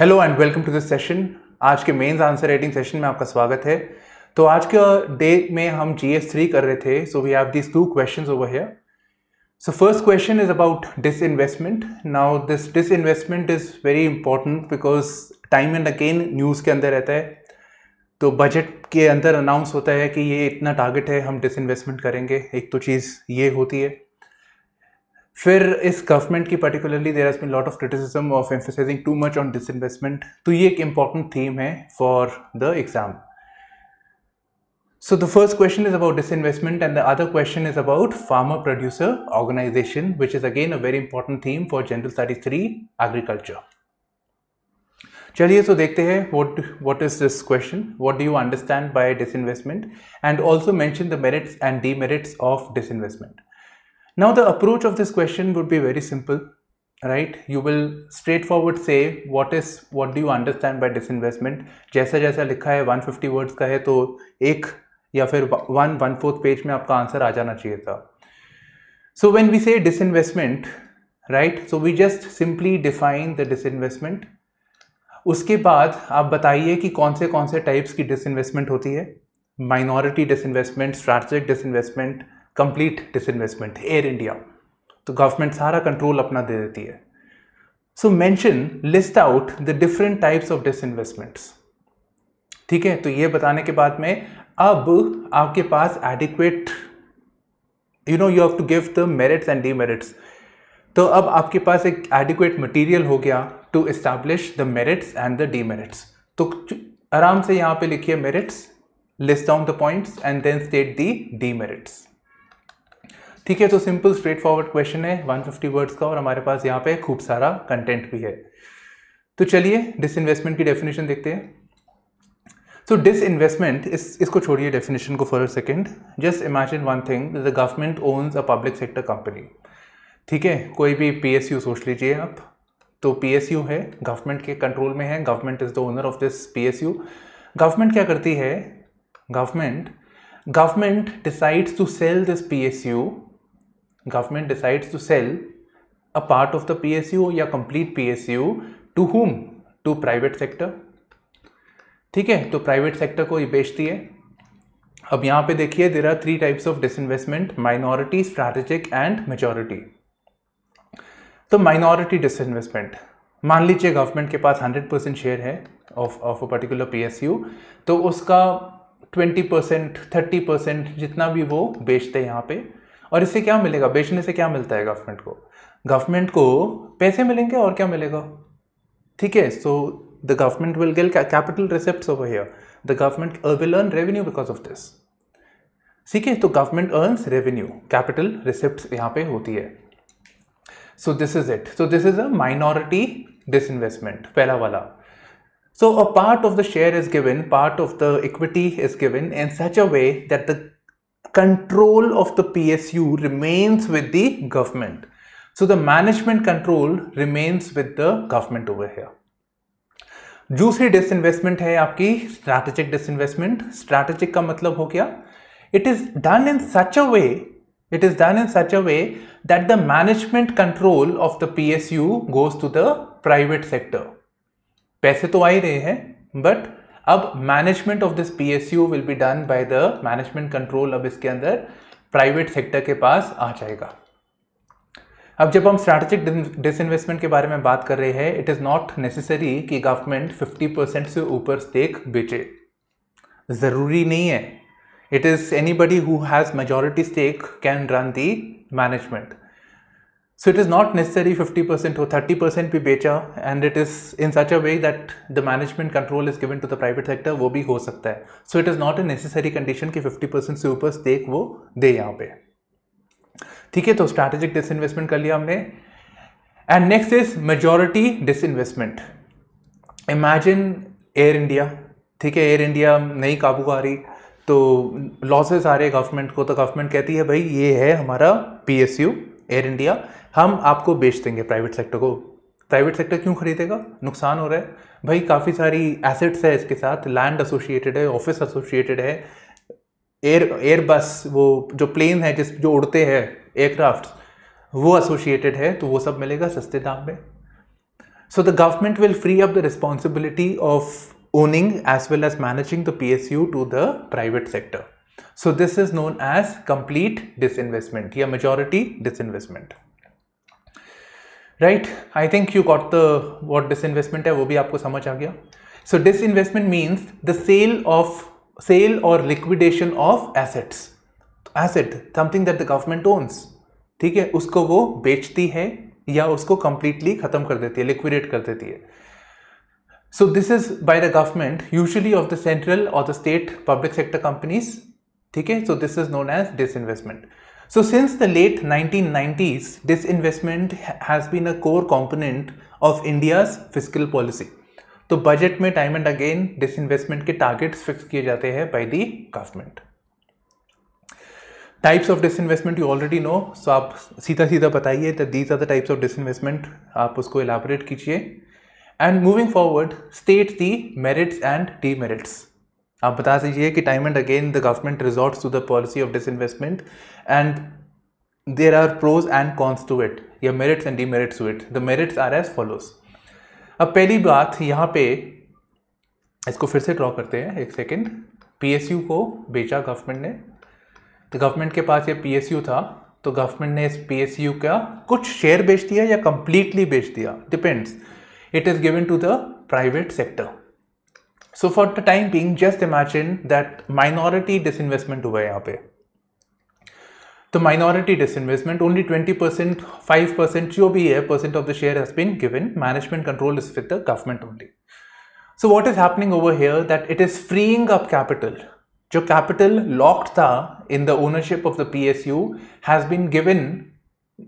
Hello and welcome to this session आज के mains answer writing session में आपका स्वागत है तो आज के डे में हम जी एस थ्री कर रहे थे so we have this two question over here so first question is about disinvestment now this disinvestment is very important because time and again news के अंदर रहता है तो बजट के अंदर अनाउंस होता है कि ये इतना टारगेट है हम डिस इन्वेस्टमेंट करेंगे एक तो चीज़ ये होती है फिर इस गवर्नमेंट की particularly there has been lot of criticism of emphasising too much on disinvestment तो ये एक इंपॉर्टेंट थीम है for the exam so the first question is about disinvestment and the other question is about farmer producer organisation which is again a very important theme for general studies three agriculture चलिए तो देखते हैं what what is this question what do you understand bye dish disinvestment and also mention the merits and demerits of disinvestment Now the approach of this question would be very simple, right? You will straightforward say what is what do you understand by disinvestment. जैसा जैसा लिखा है 150 words का है तो एक या फिर वन वन फोर्थ पेज में आपका आंसर आ जाना चाहिए था so when we say disinvestment right so we just simply define the disinvestment उसके बाद आप बताइए कि कौन से कौन से टाइप्स की डिसइन्वेस्टमेंट होती है minority disinvestment strategic disinvestment complete disinvestment air India तो गवर्नमेंट सारा कंट्रोल अपना दे देती है so mention list out the different types of disinvestments ठीक है तो ये बताने के बाद में अब आपके पास adequate you know you have to give the merits and demerits तो अब आपके पास एक एडिक्वेट मटेरियल हो गया to establish the merits and the demerits तो आराम से यहाँ पे लिखिए merits list down the points and then state the demerits ठीक है तो सिंपल स्ट्रेट फॉरवर्ड क्वेश्चन है 150 वर्ड्स का और हमारे पास यहाँ पे खूब सारा कंटेंट भी है तो चलिए डिस इन्वेस्टमेंट की डेफिनेशन देखते हैं सो डिस इन्वेस्टमेंट इस इसको छोड़िए डेफिनेशन को for a second just imagine one thing the government owns a public sector company ठीक है कोई भी पी सोच लीजिए आप तो पी है गवर्नमेंट के कंट्रोल में है government is the owner of this P government क्या करती है government government decides to sell this P S U government decides to sell a part of the PSU या complete PSU to whom? To private sector. ठीक है तो private sector को ये बेचती है अब यहाँ पे देखिए there are three types of disinvestment minority strategic and majority तो माइनॉरिटी डिसइन्वेस्टमेंट मान लीजिए गवर्नमेंट के पास 100 परसेंट शेयर है of of a particular PSU तो उसका 20 परसेंट थर्टी परसेंट जितना भी वो बेचते हैं यहाँ पे और इससे क्या मिलेगा बेचने से क्या मिलता है गवर्नमेंट को गवर्नमेंट को पैसे मिलेंगे और क्या मिलेगा ठीक है so the government will get capital receipt the government will earn revenue because of this ठीक है तो government earns revenue capital receipt यहाँ पे होती है so this is it so this is a minority investment पहला वाला so a part of the share is given part of the equity is given in such a way that द control of the PSU remains with the government. So the management control remains with the government over here. दूसरी disinvestment है आपकी strategic disinvestment strategic का मतलब हो गया it is done in such a way it is done in such a way that the management control of the P S U goes to the private sector पैसे तो आ ही रहे हैं बट अब management of this P S U will be done by the management control अब इसके अंदर प्राइवेट सेक्टर के पास आ जाएगा अब जब हम स्ट्रैटेजिक इन्वेस्टमेंट के बारे में बात कर रहे हैं इट इज़ नॉट नेसेसरी कि गवर्नमेंट 50 परसेंट से ऊपर स्टेक बेचे ज़रूरी नहीं है it is anybody who has majority stake can run the management So it is not necessary 50% or 30% भी बेचा and it is in such a way that the management control is given to the private sector वो भी हो सकता है So it is not a necessary condition कि 50% से ऊपर स्टेक वो दे यहाँ पे ठीक है तो स्ट्रैटेजिक डिसइन्वेस्टमेंट कर लिया हमने and next is majority disinvestment imagine air India ठीक है एयर इंडिया नहीं काबू आ रही तो लॉसेस आ रहे गवर्नमेंट को तो गवर्नमेंट कहती है भाई ये है हमारा पीएसयू एयर इंडिया हम आपको बेच देंगे प्राइवेट सेक्टर को प्राइवेट सेक्टर क्यों खरीदेगा नुकसान हो रहा है भाई काफ़ी सारी एसेट्स है इसके साथ लैंड एसोसिएटेड है ऑफिस एसोसिएटेड है एयर एयरबस वो जो प्लेन है जिस जो उड़ते हैं एयरक्राफ्ट वो एसोसिएटेड है तो वो सब मिलेगा सस्ते दाम में so the government will free up the responsibility of owning as well as managing the P S U to the private sector So this is known as complete या majority disinvestment right I think you got the what disinvestment है वो भी आपको समझ आ गया सो disinvestment means the sale of sale और liquidation of assets asset something that the government owns ठीक है उसको वो बेचती है या उसको कंप्लीटली खत्म कर देती है लिक्विडेट कर देती है so this is by the government usually of the central और the state public sector companies ठीक है so this is known as disinvestment so since the late nineteen nineties disinvestment has been a core component of India's fiscal policy तो budget में time and again disinvestment के targets fix किए जाते हैं by the government types of disinvestment you already no सो आप सीधा सीधा बताइए the these are the types of investment आप उसको इलाबोरेट कीजिए and moving forward state the merits and demerits आप बता दीजिए कि time and again the government resorts to the policy of disinvestment and there are pros and cons to it या merits and demerits to it the merits are as follows अब पहली बात यहाँ पे इसको फिर से ड्रॉ करते हैं एक सेकेंड यू को बेचा गवर्नमेंट ने तो गवर्नमेंट के पास ये यू था तो गवर्नमेंट ने इस यू का कुछ शेयर बेच दिया या कंप्लीटली बेच दिया depends it is given to the private sector so for the time being just imagine that minority disinvestment हुआ है यहाँ पे तो minority disinvestment only twenty percent five percent जो भी है percent of the share has been given management control is with the government only so what is happening over here that it is freeing up capital जो capital locked था in the ownership of the P S U has been given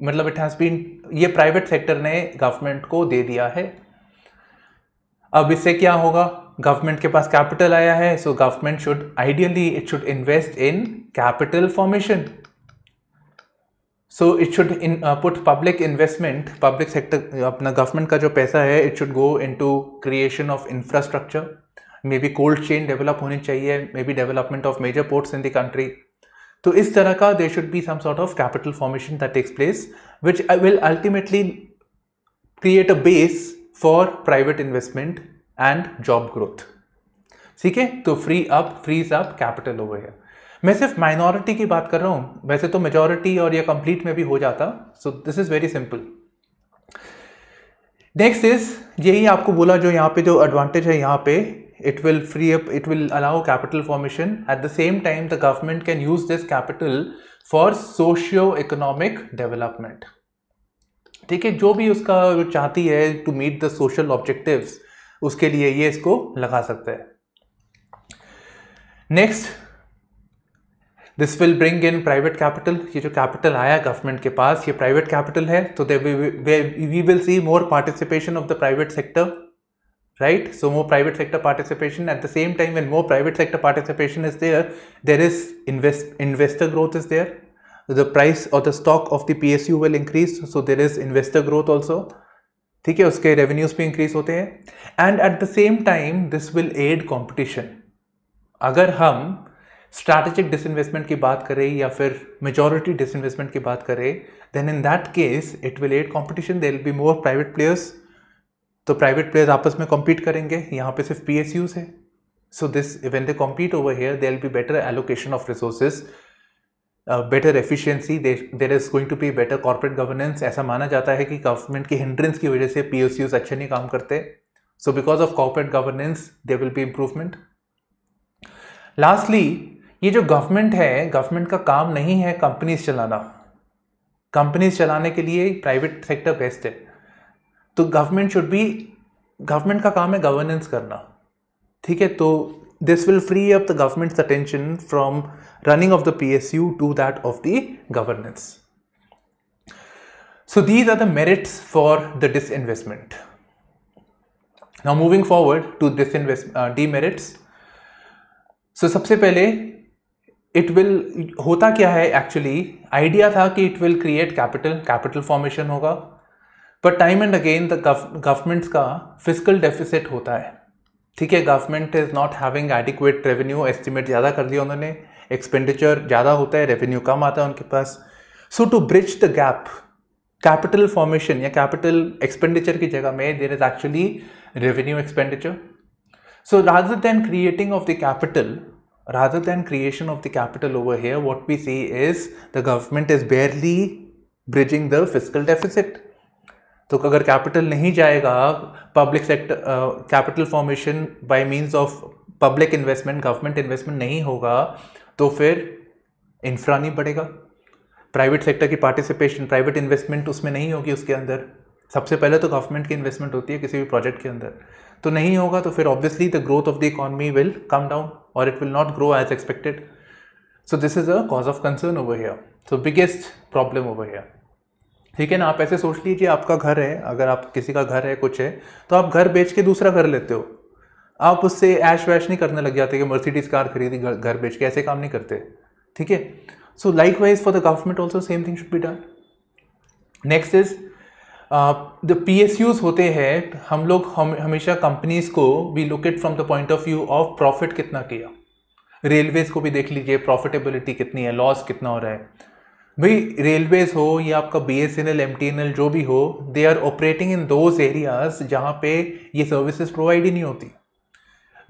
मतलब it has been ये private sector ने government को दे दिया है अब इससे क्या होगा गवर्नमेंट के पास कैपिटल आया है so government should ideally it should invest in capital formation so it should in put public investment public sector अपना गवर्नमेंट का जो पैसा है it should go into creation of infrastructure maybe cold chain develop होनी चाहिए maybe development of major ports in the country तो इस तरह का there should be some sort of capital formation that takes place which will ultimately create a base for private investment and job growth ठीक है तो free up frees up capital over है मैं सिर्फ माइनॉरिटी की बात कर रहा हूँ वैसे तो मेजॉरिटी और या कंप्लीट में भी हो जाता so this is very simple next is यही आपको बोला जो यहाँ पे जो एडवांटेज है यहाँ पे it will free up it will allow capital formation at the same time the government can use this capital for socio economic development ठीक है जो भी उसका चाहती है to meet the social objectives उसके लिए ये इसको लगा सकते हैं next this will bring in private capital ये जो कैपिटल आया गवर्नमेंट के पास ये प्राइवेट कैपिटल है तो they we will see more participation of the private sector right so more private sector participation at the same time when more private sector participation is there there is investor growth is there the price of the stock of the P S U will increase so there is investor growth also ठीक है उसके revenues भी increase होते हैं and at the same time this will add competition अगर हम strategic disinvestment की बात करें या फिर मेजोरिटी डिसइन्वेस्टमेंट की बात करें then in that case it will add competition there will be more private players तो प्राइवेट प्लेयर्स आपस में कॉम्पीट करेंगे यहाँ पे सिर्फ पी है so this when they compete over here there will be better allocation of resources better efficiency there is going to be better corporate governance ऐसा माना जाता है कि गवर्नमेंट की हिंड्रेंस की वजह से पी अच्छे नहीं काम करते so because of corporate governance they will be improvement lastly ये जो गवर्नमेंट है गवर्नमेंट का काम नहीं है कंपनीज चलाना कंपनीज चलाने के लिए प्राइवेट सेक्टर बेस्ट है तो गवर्नमेंट शुड बी गवर्नमेंट का काम है गवर्नेंस करना ठीक है तो This will free up the government's attention from running of the PSU to that of the governance. So these are the merits for the disinvestment. Now moving forward to disinvest uh, demerits. So सबसे पहले it will होता क्या है Actually, idea था कि it will create capital, capital formation. होगा time and again, the the government's का fiscal deficit होता है ठीक है government is not having adequate revenue estimate ज़्यादा कर दिया उन्होंने एक्सपेंडिचर ज़्यादा होता है रेवेन्यू कम आता है उनके पास so to bridge the gap capital formation या कैपिटल एक्सपेंडिचर की जगह में there is actually revenue expenditure so rather than creating of the capital rather than creation of the capital over here what we see is the government is barely bridging the physical deficit तो अगर capital नहीं जाएगा public sector capital formation by means of public investment government investment नहीं होगा तो फिर infra नहीं बढ़ेगा प्राइवेट सेक्टर की पार्टिसिपेशन प्राइवेट इन्वेस्टमेंट उसमें नहीं होगी उसके अंदर सबसे पहले तो गवर्नमेंट की इन्वेस्टमेंट होती है किसी भी प्रोजेक्ट के अंदर तो नहीं होगा तो फिर obviously the growth of the economy will come down और it will not grow as expected so this is a cause of concern over here so biggest problem over here ठीक है ना आप ऐसे सोच लीजिए आपका घर है अगर आप किसी का घर है कुछ है तो आप घर बेच के दूसरा घर लेते हो आप उससे ऐश वैश नहीं करने लग जाते कि मर्सिडीज़ कार खरीदी घर बेच के ऐसे काम नहीं करते ठीक है so likewise for the government also same thing should be done next is the P S Us होते हैं हम लोग हम, हमेशा कंपनीज को we look at from the point of view of profit कितना किया रेलवेज को भी देख लीजिए प्रॉफिटेबिलिटी कितनी है लॉस कितना हो रहा है भाई रेलवेज हो या आपका B S N L M T N L जो भी हो they are operating in those areas जहाँ पे ये सर्विसेज प्रोवाइड ही नहीं होती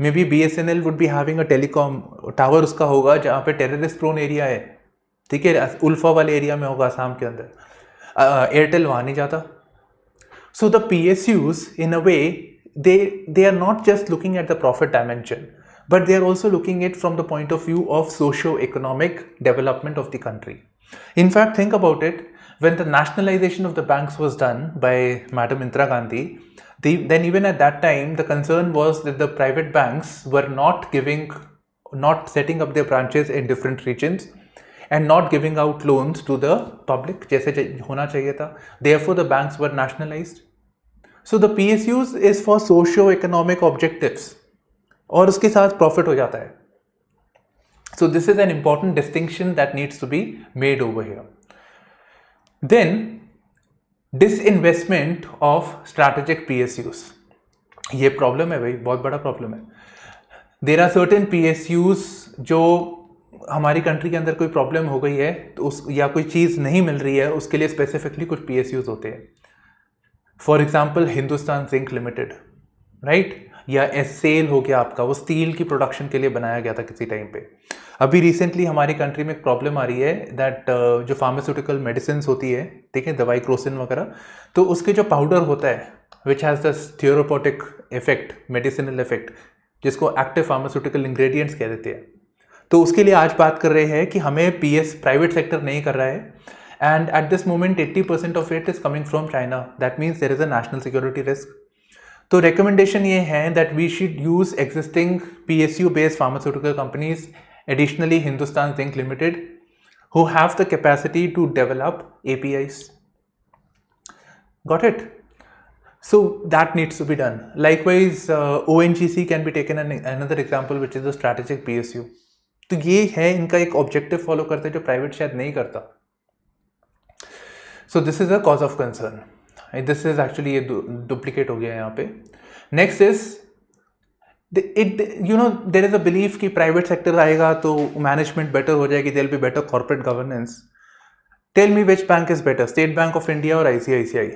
may be B S N L would be having a telecom tower उसका होगा जहाँ पे टेररिस्ट प्रोन एरिया है ठीक है उल्फा वाले एरिया में होगा आसाम के अंदर एयरटेल वहाँ नहीं जाता so the P S Us in a way they they are not just looking at the profit dimension but they are also looking it from the point of view of socio economic development of the country In fact, think about it. When the nationalization of the banks was done by Madam Indira Gandhi, the, then even at that time, the concern was that the private banks were not giving, not setting up their branches in different regions and not giving out loans to the public, जैसे होना चाहिए था. Therefore, the banks were nationalized. So the PSUs is for socio-economic objectives और उसके साथ profit हो जाता है So this is an important distinction that needs to be made over here. Then disinvestment of strategic PSUs. ये problem है भाई बहुत बड़ा problem है there are certain psus S जो हमारी कंट्री के अंदर कोई प्रॉब्लम हो गई है तो उस या कोई चीज़ नहीं मिल रही है उसके लिए स्पेसिफिकली कुछ पी होते हैं for example Hindustan zinc limited right या एसेल हो गया आपका वो स्टील की प्रोडक्शन के लिए बनाया गया था किसी टाइम पे अभी रिसेंटली हमारी कंट्री में एक प्रॉब्लम आ रही है दैट uh, जो फार्मास्यूटिकल मेडिसिन होती है ठीक है दवाई क्रोसिन वगैरह तो उसके जो पाउडर होता है which has the therapeutic effect medicinal effect जिसको एक्टिव फार्मास्यूटिकल इंग्रेडिएंट्स कह देते हैं तो उसके लिए आज बात कर रहे हैं कि हमें पी प्राइवेट सेक्टर नहीं कर रहा है and at this moment 80% of it is coming from China that means there is a national security risk तो रिकमेंडेशन ये है that we should use existing P S U based pharmaceutical companies additionally Hindustan zinc limited who have the capacity to develop A P Is got it so that needs to be done likewise O N G C can be taken another example which is the strategic P S U तो ये है इनका एक objective follow करते जो private शायद नहीं करता so this is a cause of concern this is actually ये डुप्लीकेट हो गया यहाँ पे next is it you know there is a believe कि प्राइवेट सेक्टर आएगा तो मैनेजमेंट बेटर हो जाएगी there be better corporate governance tell me which bank is better State Bank of India और आईसीआईसीआई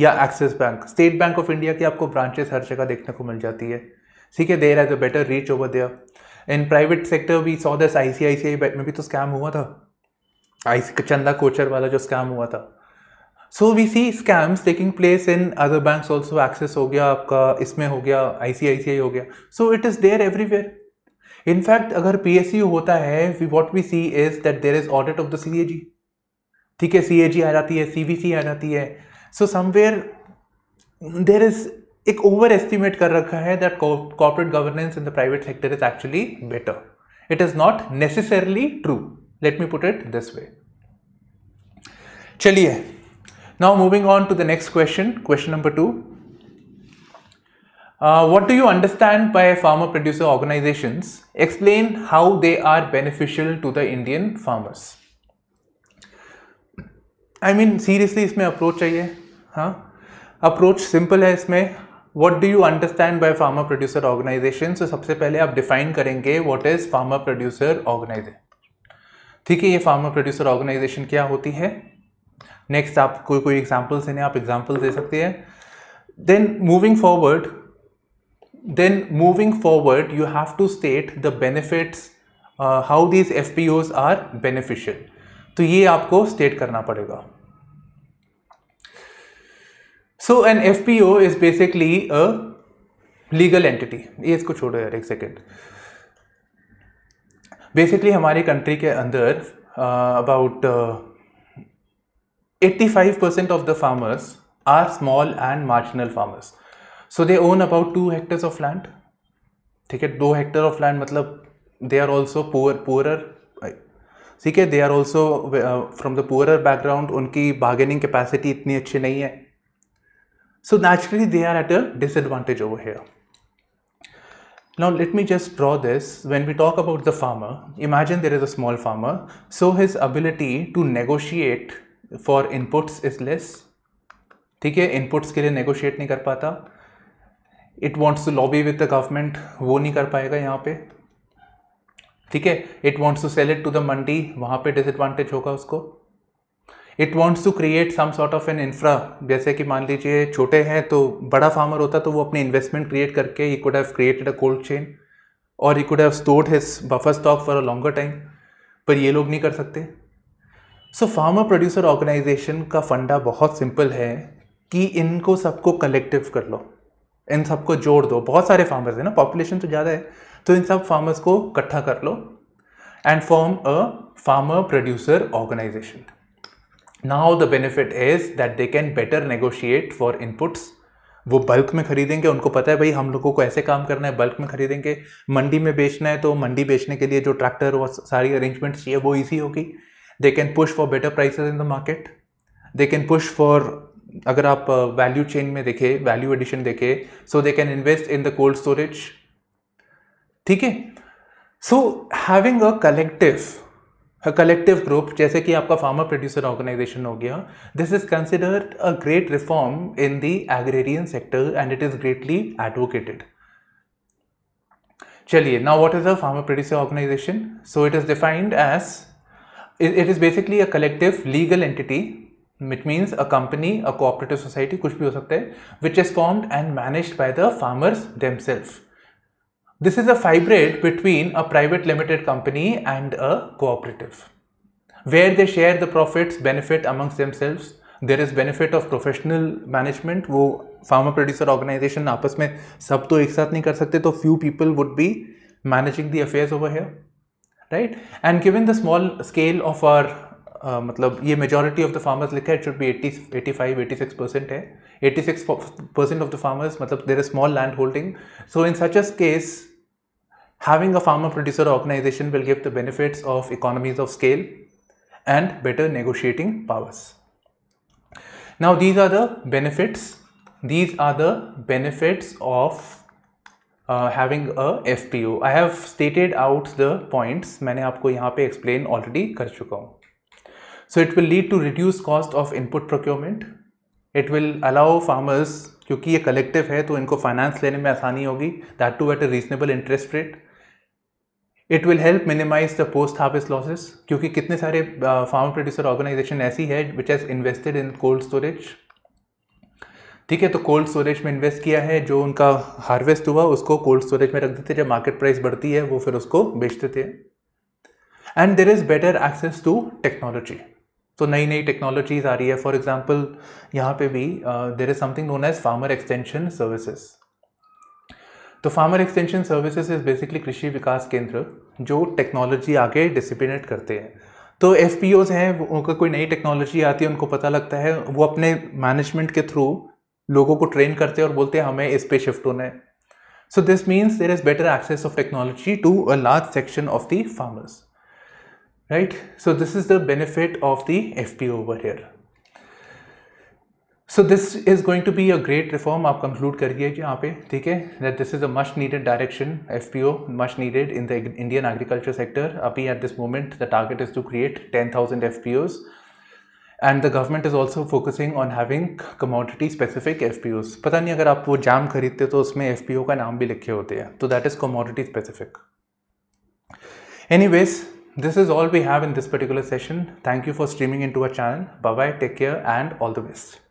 या Axis bank State Bank of India की आपको branches हर जगह देखने को मिल जाती है ठीक है there is a better reach over there in private sector भी सौ दस आई सी आई सी आई में भी तो स्कैम हुआ था आई चंदा कोचर वाला जो स्कैम हुआ था so we see scams taking place in other banks also access हो गया आपका इसमें हो गया आई हो गया so it is there everywhere in fact अगर पी एस यू होता है what we see is that there is audit of the C A G ठीक है सी ए जी आ जाती है सी वी सी आ जाती है सो समवेयर देर इज एक ओवर एस्टिमेट कर रखा है that corporate governance in the private sector is actually better it is not necessarily true let me put it this way चलिए Now moving on to the next question, question number 2 Uh, what do you understand by farmer producer organizations? Explain how they are beneficial to the Indian farmers. i mean seriously isme approach chahiye ha huh? approach simple hai isme what do you understand by farmer producer organizations so sabse pehle aap define karenge what is farmer producer organization theek hai ye farmer producer organization kya hoti hai next आप कोई कोई examples इन्हें आप example दे सकते हैं then moving forward then moving forward you have to state the benefits how these F P Os are beneficial तो ये आपको स्टेट करना पड़ेगा so an F P O is basically a legal entity ये इसको छोड़ो यार एक सेकेंड बेसिकली हमारी कंट्री के अंदर about uh, 85% of the farmers are small and marginal farmers. So they own about 2 hectares of land. Okay, 2 hectare of land matlab they are also poor, poorer. Okay, they are also uh, from the poorer background, unki bargaining capacity itni achi nahi hai. So naturally they are at a disadvantage over here. Now let me just draw this. When we talk about the farmer, imagine there is a small farmer. So his ability to negotiate for inputs is less ठीक है inputs के लिए negotiate नहीं कर पाता it wants to lobby with the government वो नहीं कर पाएगा यहाँ पे ठीक है it wants to sell it to the mandi वहाँ पे डिसएडवांटेज होगा उसको it wants to create some sort of an infra जैसे कि मान लीजिए छोटे हैं तो बड़ा फार्मर होता तो वो अपने इन्वेस्टमेंट क्रिएट करके he could have created a cold chain और he could have stored his buffer stock for a longer time पर ये लोग नहीं कर सकते सो फार्मर प्रोड्यूसर ऑर्गेनाइजेशन का फंडा बहुत सिंपल है कि इनको सबको कलेक्टिव कर लो इन सबको जोड़ दो बहुत सारे फार्मर्स हैं ना पॉपुलेशन तो ज़्यादा है तो इन सब फार्मर्स को इकट्ठा कर लो and form a farmer producer organization now the benefit is that they can better negotiate for inputs वो बल्क में खरीदेंगे उनको पता है भाई हम लोगों को ऐसे काम करना है बल्क में खरीदेंगे मंडी में बेचना है तो मंडी बेचने के लिए जो ट्रैक्टर और सारी अरेंजमेंट्स चाहिए वो ईजी होगी they can push for better prices in the market they can push for agar aap value chain value addition dekhe so they can invest in the cold storage theek hai so having a collective a collective group jaise ki aapka farmer producer organization ho this is considered a great reform in the agrarian sector and it is greatly advocated चलिए now what is a farmer producer organization so it is it, it is basically a collective legal entity which means a company, a cooperative society, कुछ भी हो सकता है, which is formed and managed by the farmers themselves. This is a hybrid between a private limited company and a cooperative, where they share the profits, benefit amongst themselves. There is benefit of professional management. वो farmer producer organization आपस में सब तो एक साथ नहीं कर सकते, तो few people would be managing the affairs over here right and given the small scale of our uh, मतलब ये majority of the farmers लिखा है it should be 85 86 percent है 86 percent of the farmers मतलब there is small land holding so in such a case having a farmer producer organization will give the benefits of economies of scale and better negotiating powers now these are the benefits these are the benefits of having a F P O I have stated out the points मैंने आपको यहाँ पे explain already कर चुका हूँ so it will lead to reduce cost of input procurement it will allow farmers क्योंकि ये collective है तो इनको फाइनेंस लेने में आसानी होगी that too at a reasonable interest rate it will help minimize the post harvest losses क्योंकि कितने सारे फार्म प्रोड्यूसर ऑर्गेनाइजेशन ऐसी है which has invested in cold storage ठीक है तो कोल्ड स्टोरेज में इन्वेस्ट किया है जो उनका हार्वेस्ट हुआ उसको कोल्ड स्टोरेज में रख देते जब मार्केट प्राइस बढ़ती है वो फिर उसको बेच देते हैं and there is better access to technology तो नई नई टेक्नोलॉजीज आ रही है फॉर एग्जाम्पल यहाँ पे भी there is something known as farmer extension services तो farmer extension services is basically Krishi Vikas केंद्र जो टेक्नोलॉजी आगे डिसिप्लिनेट करते हैं तो एफ हैं उनका कोई नई टेक्नोलॉजी आती है उनको पता लगता है वो अपने मैनेजमेंट के थ्रू लोगों को ट्रेन करते हैं और बोलते हैं हमें इस पे शिफ्ट होना है so this means there is better access of technology to a large section of the farmers right so this is the benefit of the F P over here so this is going to be a great reform आप conclude करिए यहाँ पे ठीक है that this is a must needed direction F P O must needed in the Indian agriculture sector अभी at this moment the target is to create ten thousand F P Os and the government is also focusing on having commodity specific F P Os पता नहीं अगर आप वो जाम खरीदते तो उसमें F P ओ का नाम भी लिखे होते हैं तो that is commodity specific anyways this is all we have in this particular session. Thank you for streaming into our channel. Bye bye, take care, and all the best.